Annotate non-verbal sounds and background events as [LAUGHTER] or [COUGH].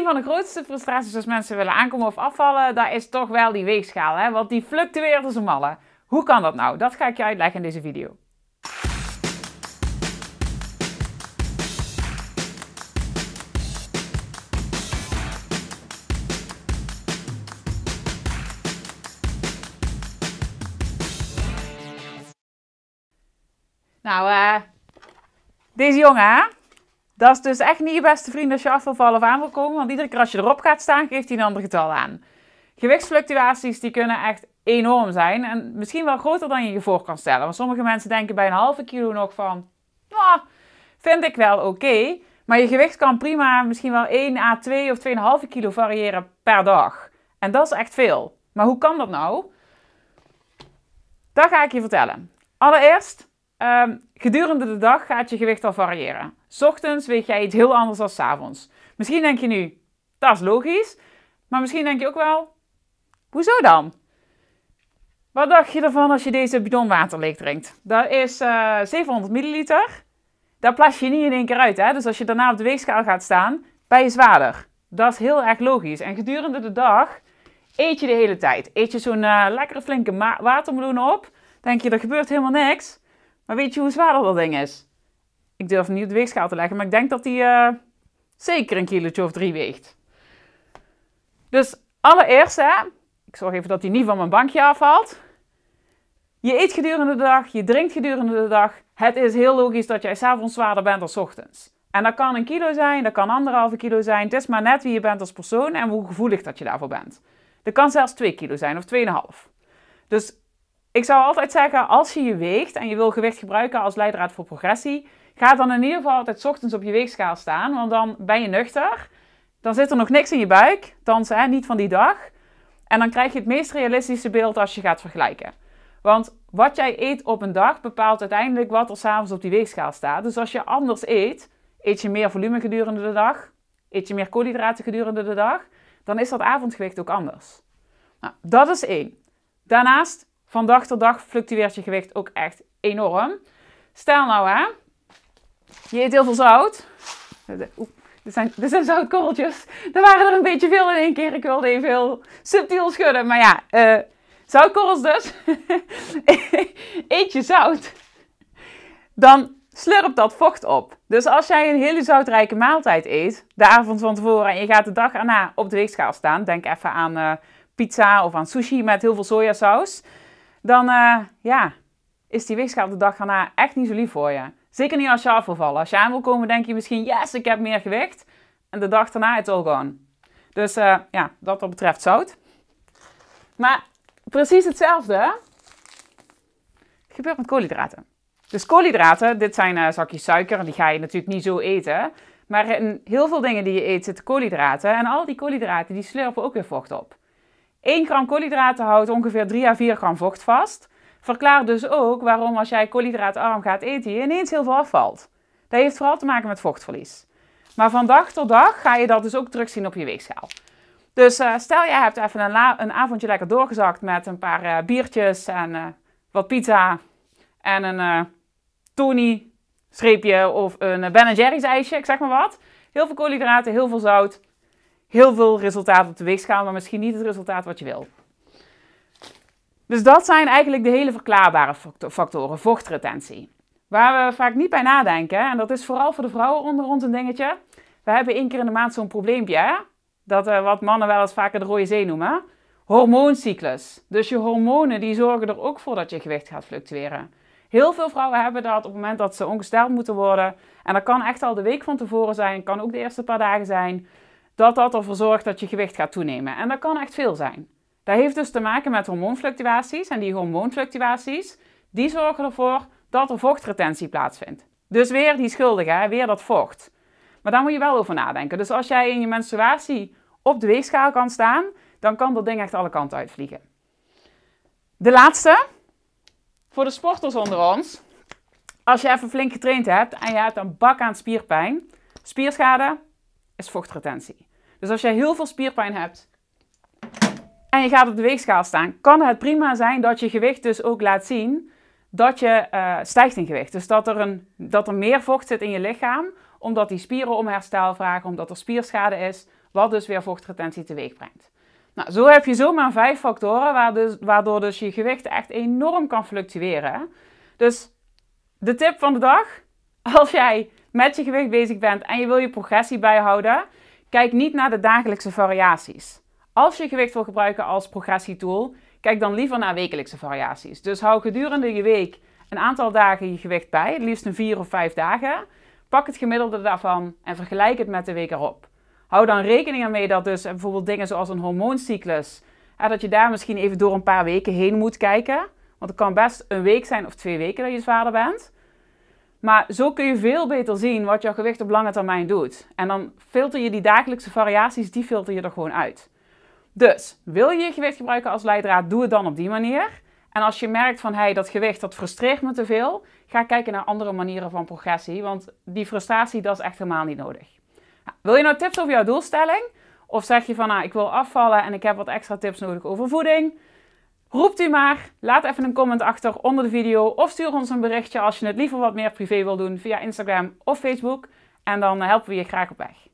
een van de grootste frustraties als mensen willen aankomen of afvallen, daar is toch wel die weegschaal. Hè? Want die fluctueert als een malle. Hoe kan dat nou? Dat ga ik je uitleggen in deze video. Nou, eh deze jongen, hè? Dat is dus echt niet je beste vriend als je af of aan wil komen. Want iedere keer als je erop gaat staan, geeft hij een ander getal aan. Gewichtsfluctuaties die kunnen echt enorm zijn. En misschien wel groter dan je je voor kan stellen. Want sommige mensen denken bij een halve kilo nog van... Ah, vind ik wel oké. Maar je gewicht kan prima misschien wel 1 à 2 of 2,5 kilo variëren per dag. En dat is echt veel. Maar hoe kan dat nou? Dat ga ik je vertellen. Allereerst, Ehm, gedurende de dag gaat je gewicht al variëren. Ochtends weeg jij iets heel anders dan s avonds. Misschien denk je nu, dat is logisch. Maar misschien denk je ook wel, hoezo dan? Wat dacht je ervan als je deze bidon water leeg drinkt? Dat is 700 eh, milliliter. Daar plas je niet in één keer uit. Hè? Dus als je daarna op de weegschaal gaat staan, ben je zwaarder. Dat is heel erg logisch. En gedurende de dag eet je de hele tijd. Eet je zo'n eh, lekkere flinke watermeloen op, denk je, er gebeurt helemaal niks. Maar weet je hoe zwaarder dat ding is? Ik durf niet op de weegschaal te leggen, maar ik denk dat die eh, zeker een kilo of drie weegt. Dus allereerst, hè, ik zorg even dat hij niet van mijn bankje afvalt. Je eet gedurende de dag, je drinkt gedurende de dag. Het is heel logisch dat jij s'avonds zwaarder bent dan s ochtends. En dat kan een kilo zijn, dat kan anderhalve kilo zijn. Het is maar net wie je bent als persoon en hoe gevoelig dat je daarvoor bent. Dat kan zelfs 2 kilo zijn of 2,5. Dus ik zou altijd zeggen, als je je weegt en je wil gewicht gebruiken als leidraad voor progressie, ga dan in ieder geval altijd ochtends op je weegschaal staan, want dan ben je nuchter. Dan zit er nog niks in je buik, dan niet van die dag. En dan krijg je het meest realistische beeld als je gaat vergelijken. Want wat jij eet op een dag bepaalt uiteindelijk wat er s'avonds op die weegschaal staat. Dus als je anders eet, eet je meer volume gedurende de dag, eet je meer koolhydraten gedurende de dag, dan is dat avondgewicht ook anders. Nou, dat is één. Daarnaast van dag tot dag fluctueert je gewicht ook echt enorm. Stel nou hè, je eet heel veel zout. Oeh. dit zijn, er zijn zoutkorreltjes. Er waren er een beetje veel in één keer. Ik wilde even heel subtiel schudden. Maar ja, uh, zoutkorrels dus. [LAUGHS] eet je zout, dan slurpt dat vocht op. Dus als jij een hele zoutrijke maaltijd eet, de avond van tevoren, en je gaat de dag erna op de weegschaal staan, denk even aan eh, pizza of aan sushi met heel veel sojasaus, dan eh, ja, is die weegschaal de dag daarna echt niet zo lief voor je. Zeker niet als je af wil vallen. Als je aan wil komen, denk je misschien, yes, ik heb meer gewicht. En de dag daarna, het al gone. Dus uh, ja, dat wat betreft zout. Maar precies hetzelfde gebeurt met koolhydraten. Dus koolhydraten, dit zijn eh, zakjes suiker en die ga je natuurlijk niet zo eten. Maar in heel veel dingen die je eet zitten koolhydraten. En al die koolhydraten die slurpen ook weer vocht op. 1 gram koolhydraten houdt ongeveer 3 à 4 gram vocht vast. Verklaar dus ook waarom als jij koolhydraatarm gaat eten je ineens heel veel afvalt. Dat heeft vooral te maken met vochtverlies. Maar van dag tot dag ga je dat dus ook terugzien op je weegschaal. Dus eh, stel jij hebt even een, een, avondje lekker doorgezakt met een paar eh, biertjes en eh, wat pizza en een Tony streepje of een Ben Jerry's ijsje, ik zeg maar wat. Heel veel koolhydraten, heel veel zout heel veel resultaten teweeg gaan, maar misschien niet het resultaat wat je wil. Dus dat zijn eigenlijk de hele verklaarbare factoren, vochtretentie. Waar we vaak niet bij nadenken, en dat is vooral voor de vrouwen onder ons een dingetje. We hebben één keer in de maand zo'n probleempje, hè? dat eh, wat mannen wel eens vaker de rode zee noemen. Hormooncyclus. Dus je hormonen die zorgen er ook voor dat je gewicht gaat fluctueren. Heel veel vrouwen hebben dat op het moment dat ze ongesteld moeten worden. En dat kan echt al de week van tevoren zijn, kan ook de eerste paar dagen zijn dat dat ervoor zorgt dat je gewicht gaat toenemen. En dat kan echt veel zijn. Dat heeft dus te maken met hormoonfluctuaties. En die hormoonfluctuaties, die zorgen ervoor dat er vochtretentie plaatsvindt. Dus weer die schuldige, weer dat vocht. Maar daar moet je wel over nadenken. Dus als jij in je menstruatie op de weegschaal kan staan, dan kan dat ding echt alle kanten uitvliegen. De laatste, voor de sporters onder ons. Als je even flink getraind hebt en je hebt een bak aan spierpijn, spierschade is vochtretentie. Dus als je heel veel spierpijn hebt en je gaat op de weegschaal staan, kan het prima zijn dat je gewicht dus ook laat zien dat je eh, stijgt in gewicht. Dus dat er, een, dat er meer vocht zit in je lichaam, omdat die spieren om herstel vragen, omdat er spierschade is, wat dus weer vochtretentie teweeg brengt. Nou, zo heb je zomaar vijf factoren dus, waardoor dus je gewicht echt enorm kan fluctueren. Dus de tip van de dag, als jij met je gewicht bezig bent en je wil je progressie bijhouden, Kijk niet naar de dagelijkse variaties. Als je gewicht wil gebruiken als progressietool, kijk dan liever naar wekelijkse variaties. Dus hou gedurende je week een aantal dagen je gewicht bij, het liefst een vier of vijf dagen. Pak het gemiddelde daarvan en vergelijk het met de week erop. Hou dan rekening ermee dat dus bijvoorbeeld dingen zoals een hormooncyclus, dat je daar misschien even door een paar weken heen moet kijken. Want het kan best een week zijn of twee weken dat je zwaarder bent. Maar zo kun je veel beter zien wat jouw gewicht op lange termijn doet. En dan filter je die dagelijkse variaties, die filter je er gewoon uit. Dus, wil je je gewicht gebruiken als leidraad, doe het dan op die manier. En als je merkt van, hey, dat gewicht, dat frustreert me te veel, ga kijken naar andere manieren van progressie, want die frustratie, dat is echt helemaal niet nodig. wil je nou tips over jouw doelstelling? Of zeg je van, nou, ik wil afvallen en ik heb wat extra tips nodig over voeding? Roept u maar, laat even een comment achter onder de video of stuur ons een berichtje als je het liever wat meer privé wil doen via Instagram of Facebook. En dan eh, helpen we je graag op weg.